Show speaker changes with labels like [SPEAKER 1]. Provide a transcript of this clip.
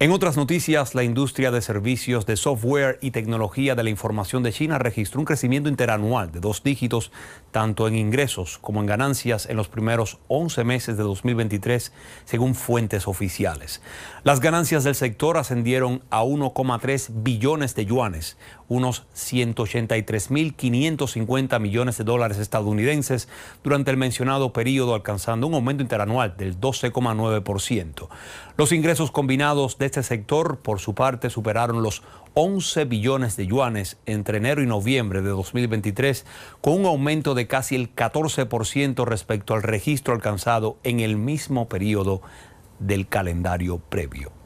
[SPEAKER 1] En otras noticias, la industria de servicios de software y tecnología de la información de China registró un crecimiento interanual de dos dígitos, tanto en ingresos como en ganancias en los primeros 11 meses de 2023, según fuentes oficiales. Las ganancias del sector ascendieron a 1,3 billones de yuanes, unos 183.550 millones de dólares estadounidenses durante el mencionado periodo, alcanzando un aumento interanual del 12,9%. Los ingresos combinados de este sector, por su parte, superaron los 11 billones de yuanes entre enero y noviembre de 2023, con un aumento de casi el 14% respecto al registro alcanzado en el mismo periodo del calendario previo.